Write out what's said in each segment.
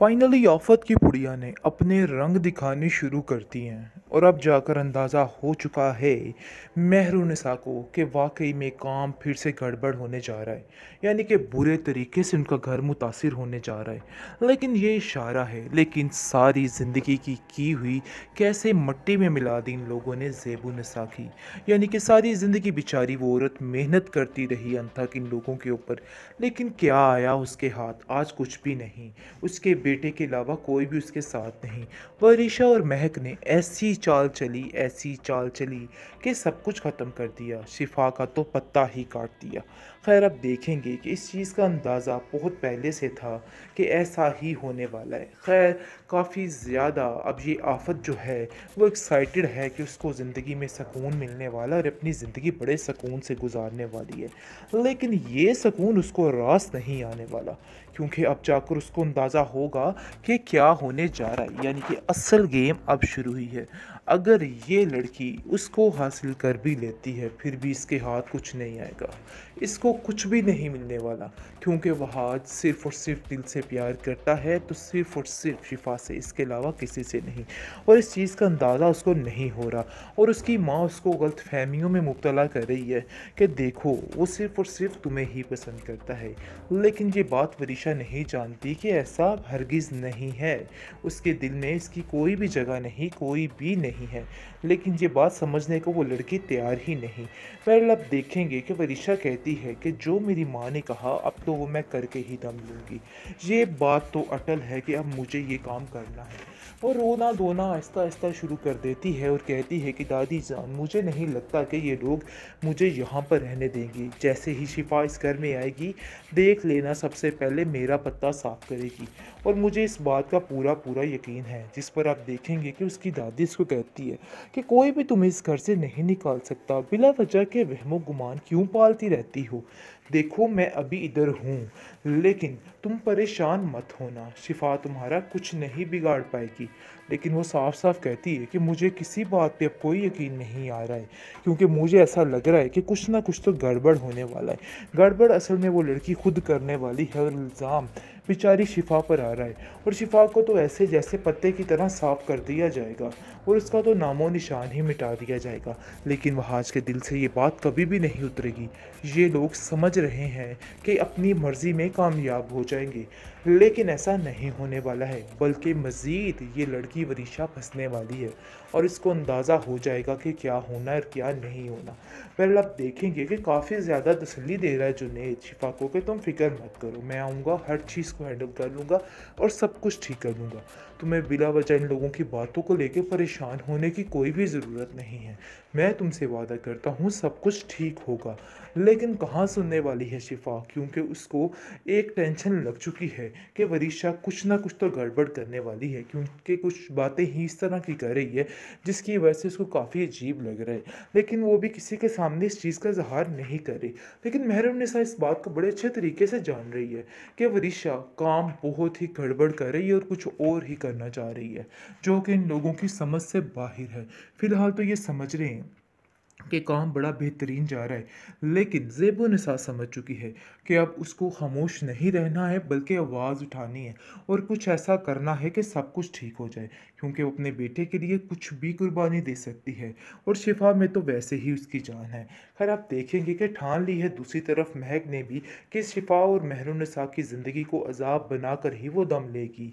finally आफत की पुड़िया ने अपने रंग दिखाने शुरू कर हैं और अब जाकर अंदाज़ा हो चुका है महरूनसा को कि वाकई में काम फिर से गड़बड़ होने जा रहा है यानी कि बुरे तरीके से उनका घर मुतासर होने जा रहा है लेकिन ये इशारा है लेकिन सारी ज़िंदगी की की हुई कैसे मट्टी में मिला दी इन लोगों ने जेबू नसा की यानी कि सारी ज़िंदगी बेचारी वो औरत मेहनत करती रही अनथक इन लोगों के ऊपर लेकिन क्या आया उसके हाथ आज कुछ भी नहीं उसके बेटे के अलावा कोई भी उसके साथ नहीं वरीशा और महक ने ऐसी चाल चली ऐसी चाल चली कि सब कुछ ख़त्म कर दिया शिफा का तो पत्ता ही काट दिया खैर अब देखेंगे कि इस चीज़ का अंदाज़ा बहुत पहले से था कि ऐसा ही होने वाला है खैर काफ़ी ज़्यादा अब ये आफत जो है वो एक्साइटेड है कि उसको ज़िंदगी में सकून मिलने वाला और अपनी ज़िंदगी बड़े सकून से गुजारने वाली है लेकिन ये सकून उसको रास नहीं आने वाला क्योंकि अब जाकर उसको अंदाज़ा होगा कि क्या होने जा रहा है यानी कि असल गेम अब शुरू हुई है अगर ये लड़की उसको हासिल कर भी लेती है फिर भी इसके हाथ कुछ नहीं आएगा इसको कुछ भी नहीं मिलने वाला क्योंकि वह आज सिर्फ़ और सिर्फ दिल से प्यार करता है तो सिर्फ़ और सिर्फ शिफा से इसके अलावा किसी से नहीं और इस चीज़ का अंदाज़ा उसको नहीं हो रहा और उसकी माँ उसको गलत फहमियों में मुबतला कर रही है कि देखो वो सिर्फ़ और सिर्फ तुम्हें ही पसंद करता है लेकिन ये बात वरीशा नहीं जानती कि ऐसा हरगिज़ नहीं है उसके दिल में इसकी कोई भी जगह नहीं कोई भी नहीं नहीं है लेकिन ये बात समझने को वो लड़की तैयार ही नहीं बहरल अब देखेंगे कि वरिशा कहती है कि जो मेरी माँ ने कहा अब तो वो मैं करके ही दम लूँगी ये बात तो अटल है कि अब मुझे ये काम करना है वो रोना धोना आहिस्ता आहिस्ता शुरू कर देती है और कहती है कि दादी जान मुझे नहीं लगता कि ये लोग मुझे यहाँ पर रहने देंगे जैसे ही शिफा इस घर में आएगी देख लेना सबसे पहले मेरा पत्ता साफ करेगी और मुझे इस बात का पूरा पूरा यकीन है जिस पर आप देखेंगे कि उसकी दादी इसको कहती है कि कोई भी तुम्हें इस घर से नहीं निकाल सकता बिला वजह के वहमो गुमान क्यों पालती रहती हो देखो मैं अभी इधर हूँ लेकिन तुम परेशान मत होना शिफा तुम्हारा कुछ नहीं बिगाड़ पाएगी लेकिन वो साफ साफ कहती है कि मुझे किसी बात पे अब कोई यकीन नहीं आ रहा है क्योंकि मुझे ऐसा लग रहा है कि कुछ ना कुछ तो गड़बड़ होने वाला है गड़बड़ असल में वो लड़की खुद करने वाली है और इल्ज़ाम बेचारी शिफा पर आ रहा है और शिफा को तो ऐसे जैसे पत्ते की तरह साफ कर दिया जाएगा और उसका तो नामो निशान ही मिटा दिया जाएगा लेकिन वहाज के दिल से ये बात कभी भी नहीं उतरेगी ये लोग समझ रहे हैं कि अपनी मर्ज़ी में कामयाब हो जाएंगे लेकिन ऐसा नहीं होने वाला है बल्कि मज़ीद ये लड़की वरीशा फंसने वाली है और इसको अंदाज़ा हो जाएगा कि क्या होना और क्या नहीं होना पहले आप देखेंगे कि काफ़ी ज़्यादा तसली दे रहा है जुनेद शिफा को कि तुम फिक्र मत करो मैं आऊँगा हर चीज़ को हैंडल कर लूँगा और सब कुछ ठीक कर लूँगा तुम्हें तो बिला वजह इन लोगों की बातों को लेकर परेशान होने की कोई भी ज़रूरत नहीं है मैं तुमसे वादा करता हूँ सब कुछ ठीक होगा लेकिन कहाँ सुनने वाली है शिफा क्योंकि उसको एक टेंशन लग चुकी है कि वरीशा कुछ ना कुछ तो गड़बड़ करने वाली है क्योंकि कुछ बातें ही इस तरह की कर रही है जिसकी वजह से उसको काफ़ी अजीब लग रहा है लेकिन वो भी किसी के सामने इस चीज़ का इजहार नहीं कर रही लेकिन महरम ने इस बात को बड़े अच्छे तरीके से जान रही है कि वरीशा काम बहुत ही गड़बड़ कर रही है और कुछ और ही करना चाह रही है जो कि इन लोगों की समझ से बाहर है फ़िलहाल तो ये समझ रहे हैं कि काम बड़ा बेहतरीन जा रहा है लेकिन ज़ेबो निसा समझ चुकी है कि अब उसको खामोश नहीं रहना है बल्कि आवाज़ उठानी है और कुछ ऐसा करना है कि सब कुछ ठीक हो जाए क्योंकि वो अपने बेटे के लिए कुछ भी कुर्बानी दे सकती है और शिफा में तो वैसे ही उसकी जान है खैर आप देखेंगे कि ठान ली है दूसरी तरफ महक ने भी कि शिफा और महरून निसा की ज़िंदगी को अजाब बनाकर ही वो दम लेगी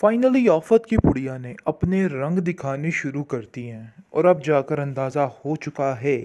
फाइनली आफत की पुड़िया ने अपने रंग दिखाने शुरू कर दिए हैं और अब जाकर अंदाज़ा हो चुका है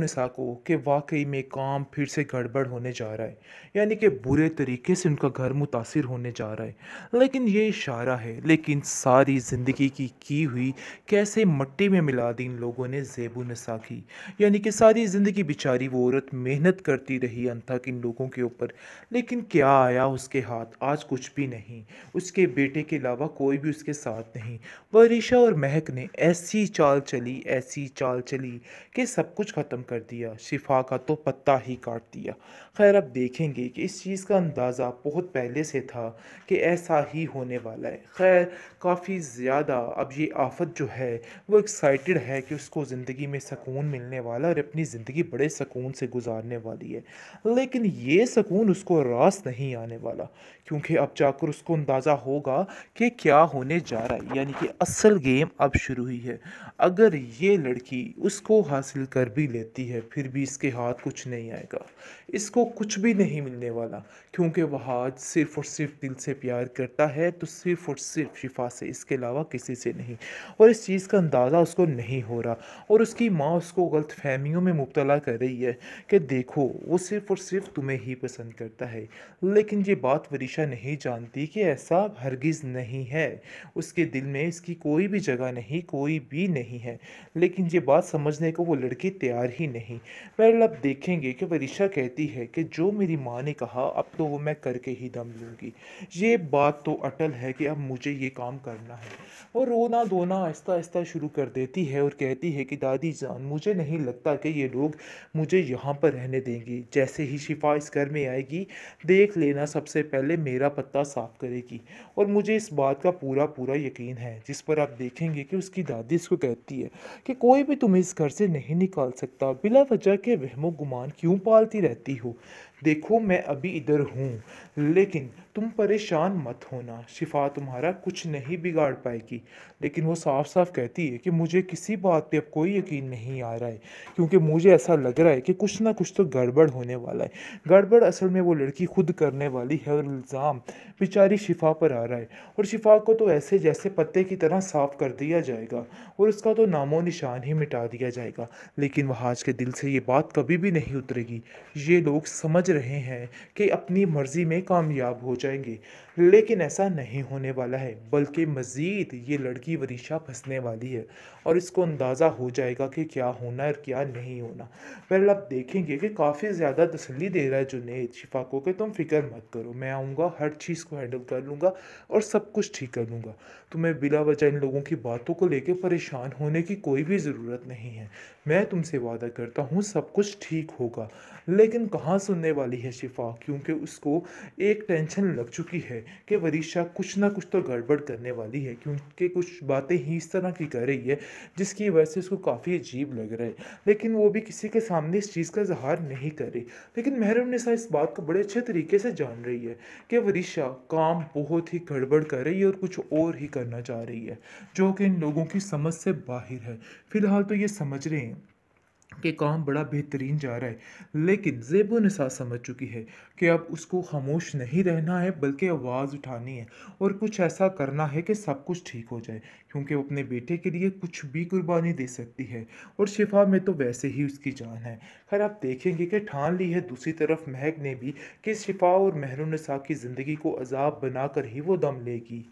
नसा को कि वाकई में काम फिर से गड़बड़ होने जा रहा है यानी कि बुरे तरीके से उनका घर मुतासर होने जा रहा है लेकिन ये इशारा है लेकिन सारी ज़िंदगी की की हुई कैसे मट्टी में मिला दी इन लोगों ने जेबू नसा की यानी कि सारी ज़िंदगी बेचारी वो औरत मेहनत करती रही अनथक इन लोगों के ऊपर लेकिन क्या आया उसके हाथ आज कुछ भी नहीं उसके बेटे के अलावा कोई भी उसके साथ नहीं वरिशा और महक ने ऐसी चाल चली ऐसी चाल चली कि सब कुछ ख़त्म कर दिया शिफा का तो पत्ता ही काट दिया खैर अब देखेंगे कि इस चीज़ का अंदाज़ा बहुत पहले से था कि ऐसा ही होने वाला है खैर काफ़ी ज़्यादा अब ये आफत जो है वो एक्साइटेड है कि उसको ज़िंदगी में सकून मिलने वाला और अपनी ज़िंदगी बड़े सकून से गुजारने वाली है लेकिन ये सकून उसको रास नहीं आने वाला क्योंकि अब जाकर उसको अंदाज़ा होगा होगा कि क्या होने जा रहा है यानी कि असल गेम अब शुरू हुई है अगर ये लड़की उसको हासिल कर भी लेती है फिर भी इसके हाथ कुछ नहीं आएगा इसको कुछ भी नहीं मिलने वाला क्योंकि वह आज सिर्फ़ और सिर्फ दिल से प्यार करता है तो सिर्फ़ और सिर्फ शिफा से इसके अलावा किसी से नहीं और इस चीज़ का अंदाज़ा उसको नहीं हो रहा और उसकी माँ उसको गलत फहमियों में मुबतला कर रही है कि देखो वो सिर्फ़ और सिर्फ तुम्हें ही पसंद करता है लेकिन ये बात वरीशा नहीं जानती कि ऐसा हर हरगिज़ नहीं है उसके दिल में इसकी कोई भी जगह नहीं कोई भी नहीं है लेकिन ये बात समझने को वो लड़की तैयार ही नहीं बहरल आप देखेंगे कि वरीशा कहती है कि जो मेरी माँ ने कहा अब तो वो मैं करके ही दम लूँगी ये बात तो अटल है कि अब मुझे ये काम करना है और रोना धोना आहिस्ता आहिस्ता शुरू कर देती है और कहती है कि दादी जान मुझे नहीं लगता कि ये लोग मुझे यहाँ पर रहने देंगी जैसे ही शिफा इस घर में आएगी देख लेना सबसे पहले मेरा पत्ता साफ करेगी और और मुझे इस बात का पूरा पूरा यकीन है जिस पर आप देखेंगे कि उसकी दादी इसको कहती है कि कोई भी तुम्हें इस घर से नहीं निकाल सकता बिला वजह के वहमो गुमान क्यों पालती रहती हो देखो मैं अभी इधर हूँ लेकिन तुम परेशान मत होना शिफा तुम्हारा कुछ नहीं बिगाड़ पाएगी लेकिन वो साफ साफ कहती है कि मुझे किसी बात पे अब कोई यकीन नहीं आ रहा है क्योंकि मुझे ऐसा लग रहा है कि कुछ ना कुछ तो गड़बड़ होने वाला है गड़बड़ असल में वो लड़की खुद करने वाली है और इल्ज़ाम बेचारी शिफा पर आ रहा है और शिफा को तो ऐसे जैसे पत्ते की तरह साफ कर दिया जाएगा और उसका तो नामो निशान ही मिटा दिया जाएगा लेकिन वह आज के दिल से ये बात कभी भी नहीं उतरेगी ये लोग समझ रहे हैं कि अपनी मर्ज़ी में कामयाब हो जाए जाएंगे लेकिन ऐसा नहीं होने वाला है बल्कि मज़ीद ये लड़की वरीशा फंसने वाली है और इसको अंदाज़ा हो जाएगा कि क्या होना है और क्या नहीं होना पहले आप देखेंगे कि काफ़ी ज़्यादा तसली दे रहा है जुनेद शिफा को कि तुम फिक्र मत करो मैं आऊँगा हर चीज़ को हैंडल कर लूँगा और सब कुछ ठीक कर लूँगा तुम्हें तो बिला वजह इन लोगों की बातों को लेकर परेशान होने की कोई भी ज़रूरत नहीं है मैं तुमसे वादा करता हूँ सब कुछ ठीक होगा लेकिन कहाँ सुनने वाली है शिफा क्योंकि उसको एक टेंशन लग चुकी है कि वरीशा कुछ ना कुछ तो गड़बड़ करने वाली है क्योंकि कुछ बातें ही इस तरह की कर रही है जिसकी वजह से उसको काफ़ी अजीब लग रहा है लेकिन वो भी किसी के सामने इस चीज़ का इजहार नहीं कर रही लेकिन महरम ने इस बात को बड़े अच्छे तरीके से जान रही है कि वरीशा काम बहुत ही गड़बड़ कर रही है और कुछ और ही करना चाह रही है जो कि इन लोगों की समझ से बाहर है फ़िलहाल तो ये समझ रहे हैं कि काम बड़ा बेहतरीन जा रहा है लेकिन ज़ेबो नसा समझ चुकी है कि अब उसको खामोश नहीं रहना है बल्कि आवाज़ उठानी है और कुछ ऐसा करना है कि सब कुछ ठीक हो जाए क्योंकि वो अपने बेटे के लिए कुछ भी कुर्बानी दे सकती है और शिफा में तो वैसे ही उसकी जान है खैर आप देखेंगे कि ठान ली है दूसरी तरफ महक ने भी कि शिफा और महरून की ज़िंदगी को अजाब बनाकर ही वो दम लेगी